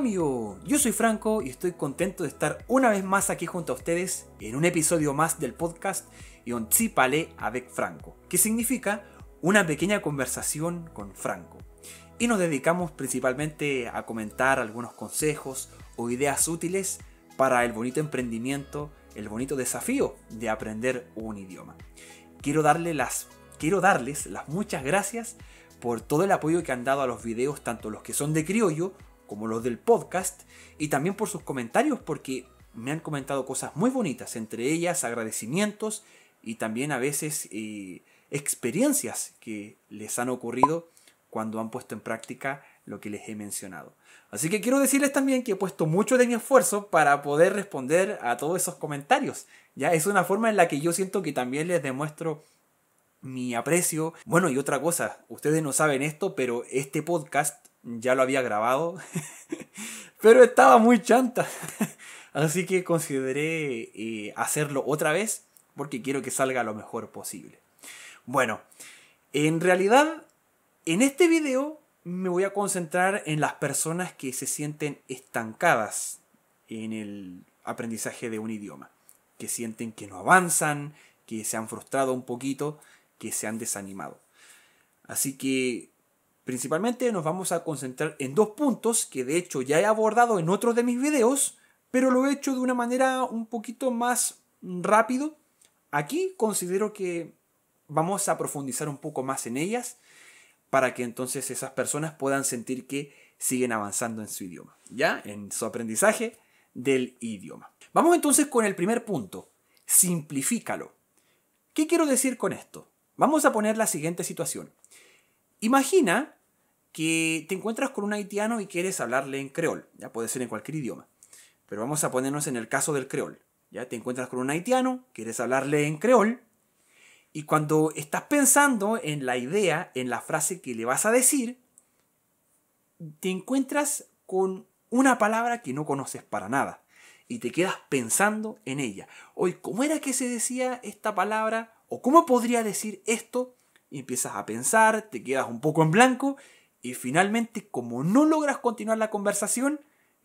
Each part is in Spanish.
mi yo soy Franco y estoy contento de estar una vez más aquí junto a ustedes en un episodio más del podcast Yonzi Palé avec Franco, que significa una pequeña conversación con Franco. Y nos dedicamos principalmente a comentar algunos consejos o ideas útiles para el bonito emprendimiento, el bonito desafío de aprender un idioma. Quiero, darle las, quiero darles las muchas gracias por todo el apoyo que han dado a los videos, tanto los que son de criollo como los del podcast, y también por sus comentarios, porque me han comentado cosas muy bonitas, entre ellas agradecimientos y también a veces eh, experiencias que les han ocurrido cuando han puesto en práctica lo que les he mencionado. Así que quiero decirles también que he puesto mucho de mi esfuerzo para poder responder a todos esos comentarios. Ya es una forma en la que yo siento que también les demuestro mi aprecio. Bueno, y otra cosa, ustedes no saben esto, pero este podcast ya lo había grabado, pero estaba muy chanta. Así que consideré eh, hacerlo otra vez porque quiero que salga lo mejor posible. Bueno, en realidad, en este video me voy a concentrar en las personas que se sienten estancadas en el aprendizaje de un idioma, que sienten que no avanzan, que se han frustrado un poquito, que se han desanimado. Así que Principalmente nos vamos a concentrar en dos puntos que de hecho ya he abordado en otros de mis videos, pero lo he hecho de una manera un poquito más rápido. Aquí considero que vamos a profundizar un poco más en ellas para que entonces esas personas puedan sentir que siguen avanzando en su idioma, ¿ya? En su aprendizaje del idioma. Vamos entonces con el primer punto, simplifícalo. ¿Qué quiero decir con esto? Vamos a poner la siguiente situación. Imagina que te encuentras con un haitiano y quieres hablarle en creol, ya puede ser en cualquier idioma, pero vamos a ponernos en el caso del creol, ya te encuentras con un haitiano, quieres hablarle en creol, y cuando estás pensando en la idea, en la frase que le vas a decir, te encuentras con una palabra que no conoces para nada y te quedas pensando en ella. Hoy, ¿cómo era que se decía esta palabra? ¿O cómo podría decir esto? Y empiezas a pensar, te quedas un poco en blanco y finalmente, como no logras continuar la conversación,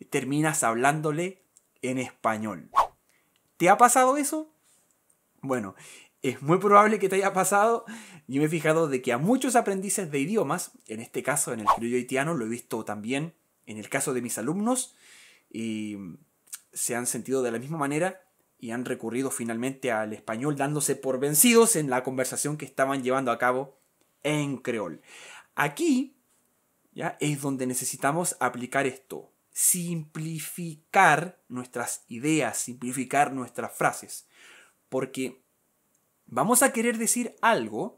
terminas hablándole en español. ¿Te ha pasado eso? Bueno, es muy probable que te haya pasado. Yo me he fijado de que a muchos aprendices de idiomas, en este caso en el criollo haitiano, lo he visto también en el caso de mis alumnos, y se han sentido de la misma manera y han recurrido finalmente al español dándose por vencidos en la conversación que estaban llevando a cabo en creol. Aquí es donde necesitamos aplicar esto. Simplificar nuestras ideas, simplificar nuestras frases. Porque vamos a querer decir algo,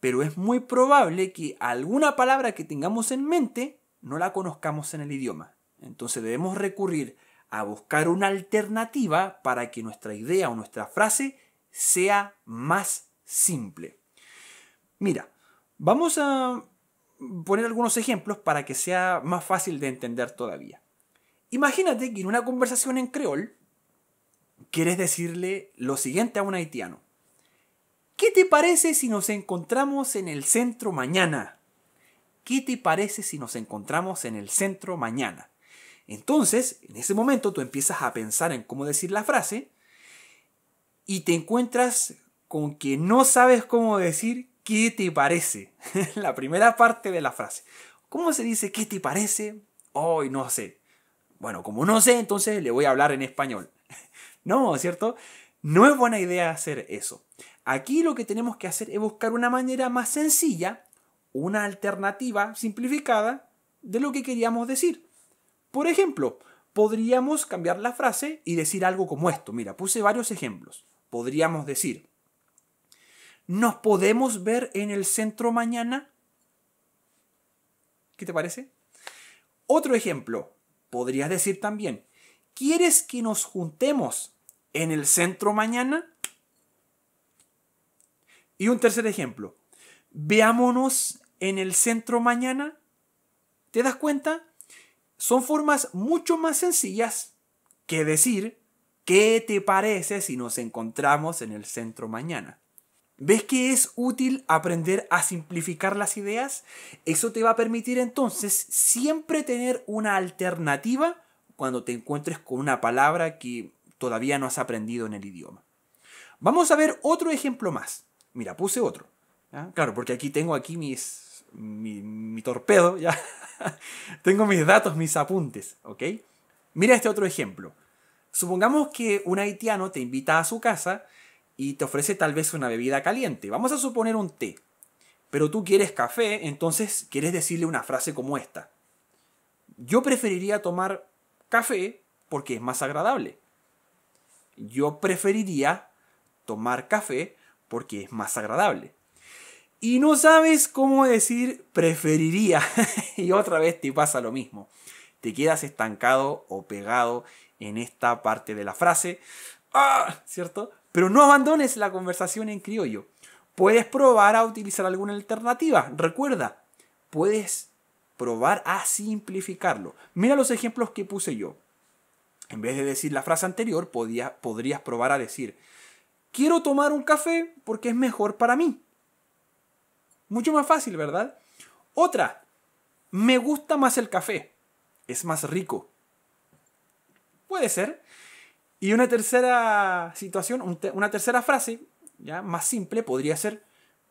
pero es muy probable que alguna palabra que tengamos en mente no la conozcamos en el idioma. Entonces debemos recurrir a buscar una alternativa para que nuestra idea o nuestra frase sea más simple. Mira, vamos a poner algunos ejemplos para que sea más fácil de entender todavía. Imagínate que en una conversación en creol quieres decirle lo siguiente a un haitiano. ¿Qué te parece si nos encontramos en el centro mañana? ¿Qué te parece si nos encontramos en el centro mañana? Entonces, en ese momento tú empiezas a pensar en cómo decir la frase y te encuentras con que no sabes cómo decir ¿qué te parece? la primera parte de la frase. ¿Cómo se dice qué te parece? Hoy no sé. Bueno, como no sé, entonces le voy a hablar en español. no, ¿cierto? No es buena idea hacer eso. Aquí lo que tenemos que hacer es buscar una manera más sencilla, una alternativa simplificada de lo que queríamos decir. Por ejemplo, podríamos cambiar la frase y decir algo como esto. Mira, puse varios ejemplos. Podríamos decir, ¿Nos podemos ver en el centro mañana? ¿Qué te parece? Otro ejemplo, podrías decir también, ¿quieres que nos juntemos en el centro mañana? Y un tercer ejemplo, veámonos en el centro mañana. ¿Te das cuenta? Son formas mucho más sencillas que decir, ¿qué te parece si nos encontramos en el centro mañana? ¿Ves que es útil aprender a simplificar las ideas? Eso te va a permitir entonces siempre tener una alternativa cuando te encuentres con una palabra que todavía no has aprendido en el idioma. Vamos a ver otro ejemplo más. Mira, puse otro. Claro, porque aquí tengo aquí mis, mi, torpedo, ya. tengo mis datos, mis apuntes, ¿ok? Mira este otro ejemplo. Supongamos que un haitiano te invita a su casa y te ofrece tal vez una bebida caliente. Vamos a suponer un té. Pero tú quieres café, entonces quieres decirle una frase como esta. Yo preferiría tomar café porque es más agradable. Yo preferiría tomar café porque es más agradable. Y no sabes cómo decir preferiría. y otra vez te pasa lo mismo. Te quedas estancado o pegado en esta parte de la frase. ¡Ah! ¿Cierto? Pero no abandones la conversación en criollo. Puedes probar a utilizar alguna alternativa. Recuerda, puedes probar a simplificarlo. Mira los ejemplos que puse yo. En vez de decir la frase anterior, podrías probar a decir, quiero tomar un café porque es mejor para mí. Mucho más fácil, ¿verdad? Otra, me gusta más el café. Es más rico. Puede ser. Y una tercera situación, una tercera frase, ya más simple, podría ser,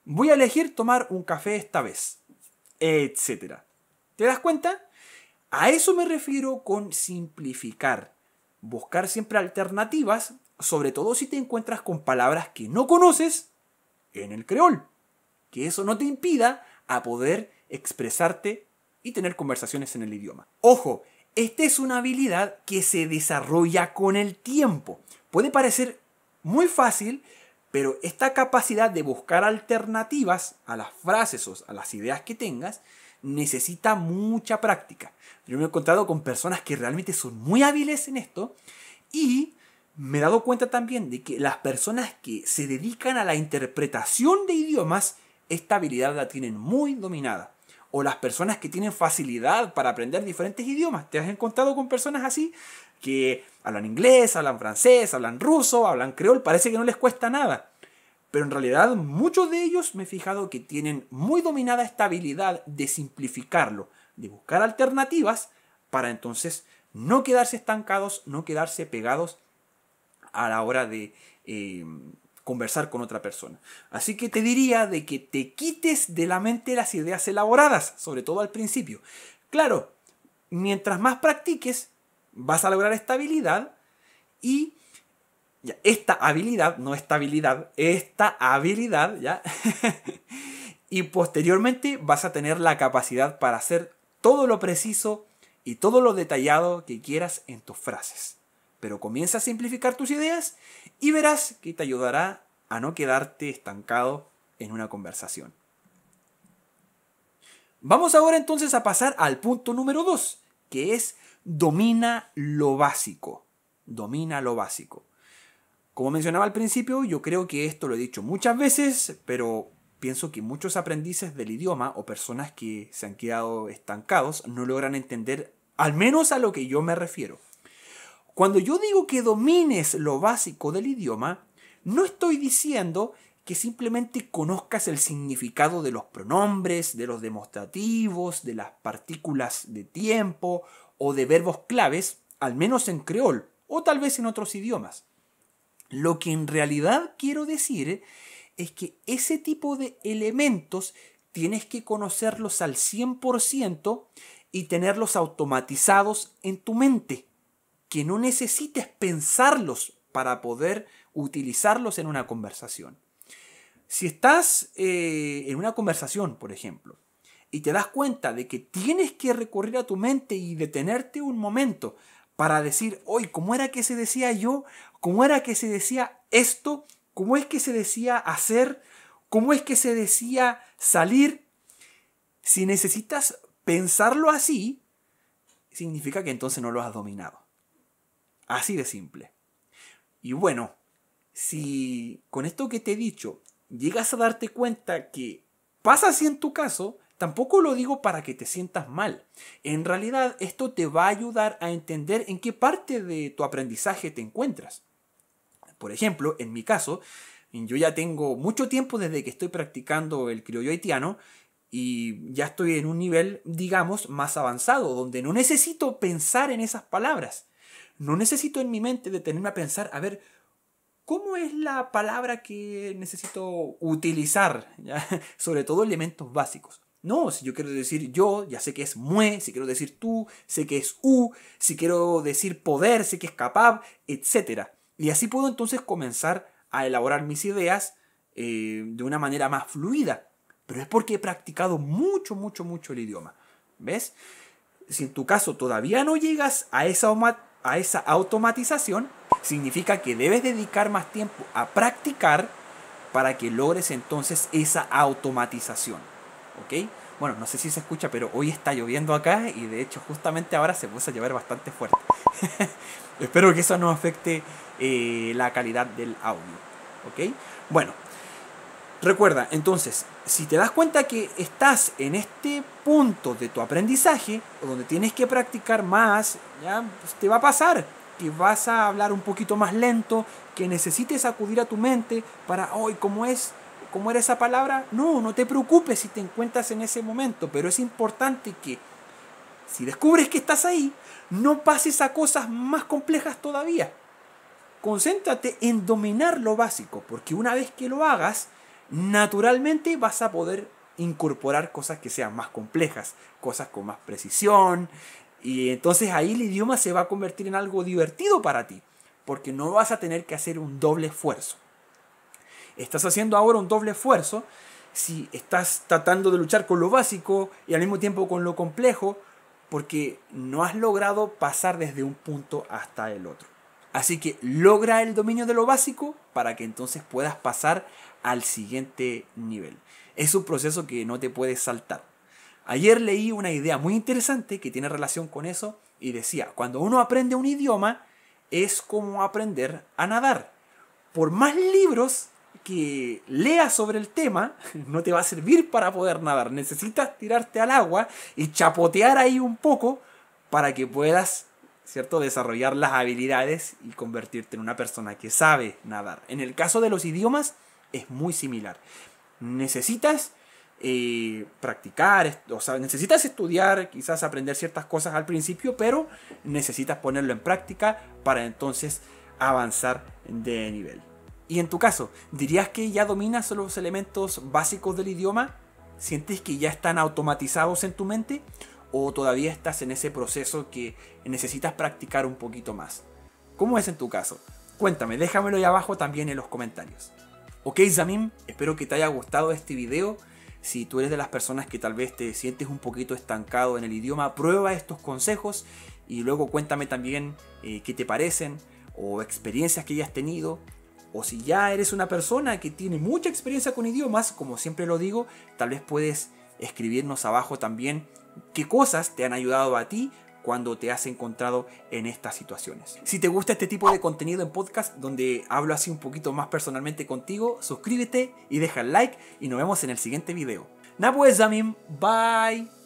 voy a elegir tomar un café esta vez, etc. ¿Te das cuenta? A eso me refiero con simplificar. Buscar siempre alternativas, sobre todo si te encuentras con palabras que no conoces en el creol. Que eso no te impida a poder expresarte y tener conversaciones en el idioma. Ojo, esta es una habilidad que se desarrolla con el tiempo. Puede parecer muy fácil, pero esta capacidad de buscar alternativas a las frases o a las ideas que tengas necesita mucha práctica. Yo me he encontrado con personas que realmente son muy hábiles en esto y me he dado cuenta también de que las personas que se dedican a la interpretación de idiomas, esta habilidad la tienen muy dominada o las personas que tienen facilidad para aprender diferentes idiomas. ¿Te has encontrado con personas así? Que hablan inglés, hablan francés, hablan ruso, hablan creol, parece que no les cuesta nada. Pero en realidad muchos de ellos me he fijado que tienen muy dominada esta habilidad de simplificarlo, de buscar alternativas para entonces no quedarse estancados, no quedarse pegados a la hora de, eh, conversar con otra persona. Así que te diría de que te quites de la mente las ideas elaboradas, sobre todo al principio. Claro, mientras más practiques, vas a lograr esta habilidad y esta habilidad, no estabilidad, esta habilidad, ¿ya? y posteriormente vas a tener la capacidad para hacer todo lo preciso y todo lo detallado que quieras en tus frases pero comienza a simplificar tus ideas y verás que te ayudará a no quedarte estancado en una conversación. Vamos ahora entonces a pasar al punto número 2, que es domina lo básico. Domina lo básico. Como mencionaba al principio, yo creo que esto lo he dicho muchas veces, pero pienso que muchos aprendices del idioma o personas que se han quedado estancados no logran entender al menos a lo que yo me refiero. Cuando yo digo que domines lo básico del idioma, no estoy diciendo que simplemente conozcas el significado de los pronombres, de los demostrativos, de las partículas de tiempo o de verbos claves, al menos en creol o tal vez en otros idiomas. Lo que en realidad quiero decir es que ese tipo de elementos tienes que conocerlos al 100% y tenerlos automatizados en tu mente que no necesites pensarlos para poder utilizarlos en una conversación. Si estás eh, en una conversación, por ejemplo, y te das cuenta de que tienes que recurrir a tu mente y detenerte un momento para decir, hoy, ¿cómo era que se decía yo? ¿Cómo era que se decía esto? ¿Cómo es que se decía hacer? ¿Cómo es que se decía salir? Si necesitas pensarlo así, significa que entonces no lo has dominado. Así de simple. Y bueno, si con esto que te he dicho llegas a darte cuenta que pasa así en tu caso, tampoco lo digo para que te sientas mal. En realidad esto te va a ayudar a entender en qué parte de tu aprendizaje te encuentras. Por ejemplo, en mi caso, yo ya tengo mucho tiempo desde que estoy practicando el criollo haitiano y ya estoy en un nivel, digamos, más avanzado, donde no necesito pensar en esas palabras no necesito en mi mente detenerme a pensar, a ver, ¿Cómo es la palabra que necesito utilizar? Sobre todo elementos básicos. No, si yo quiero decir yo, ya sé que es mue, si quiero decir tú, sé que es u, si quiero decir poder, sé que es capaz, etc. Y así puedo entonces comenzar a elaborar mis ideas eh, de una manera más fluida. Pero es porque he practicado mucho, mucho, mucho el idioma. ¿Ves? Si en tu caso todavía no llegas a esa esa automatización, significa que debes dedicar más tiempo a practicar para que logres entonces esa automatización. ¿Ok? Bueno, no sé si se escucha, pero hoy está lloviendo acá y de hecho justamente ahora se puso a llover bastante fuerte. Espero que eso no afecte eh, la calidad del audio. ¿Ok? Bueno, Recuerda, entonces, si te das cuenta que estás en este punto de tu aprendizaje, donde tienes que practicar más, ya te va a pasar que vas a hablar un poquito más lento, que necesites acudir a tu mente para, hoy, ¿cómo es? ¿Cómo era esa palabra? No, no te preocupes si te encuentras en ese momento, pero es importante que si descubres que estás ahí, no pases a cosas más complejas todavía. Concéntrate en dominar lo básico, porque una vez que lo hagas, naturalmente vas a poder incorporar cosas que sean más complejas, cosas con más precisión. Y entonces ahí el idioma se va a convertir en algo divertido para ti, porque no vas a tener que hacer un doble esfuerzo. Estás haciendo ahora un doble esfuerzo si estás tratando de luchar con lo básico y al mismo tiempo con lo complejo, porque no has logrado pasar desde un punto hasta el otro. Así que logra el dominio de lo básico para que entonces puedas pasar al siguiente nivel. Es un proceso que no te puedes saltar. Ayer leí una idea muy interesante que tiene relación con eso y decía, cuando uno aprende un idioma es como aprender a nadar. Por más libros que leas sobre el tema, no te va a servir para poder nadar. Necesitas tirarte al agua y chapotear ahí un poco para que puedas ¿cierto? Desarrollar las habilidades y convertirte en una persona que sabe nadar. En el caso de los idiomas es muy similar. Necesitas eh, practicar, o sea, necesitas estudiar, quizás aprender ciertas cosas al principio, pero necesitas ponerlo en práctica para entonces avanzar de nivel. Y en tu caso, ¿dirías que ya dominas los elementos básicos del idioma? ¿Sientes que ya están automatizados en tu mente? o todavía estás en ese proceso que necesitas practicar un poquito más. ¿Cómo es en tu caso? Cuéntame, déjamelo ahí abajo también en los comentarios. Ok Zamim, espero que te haya gustado este video. Si tú eres de las personas que tal vez te sientes un poquito estancado en el idioma, prueba estos consejos y luego cuéntame también eh, qué te parecen o experiencias que hayas tenido. O si ya eres una persona que tiene mucha experiencia con idiomas, como siempre lo digo, tal vez puedes escribirnos abajo también qué cosas te han ayudado a ti cuando te has encontrado en estas situaciones. Si te gusta este tipo de contenido en podcast donde hablo así un poquito más personalmente contigo, suscríbete y deja el like y nos vemos en el siguiente video. Nada pues, bye.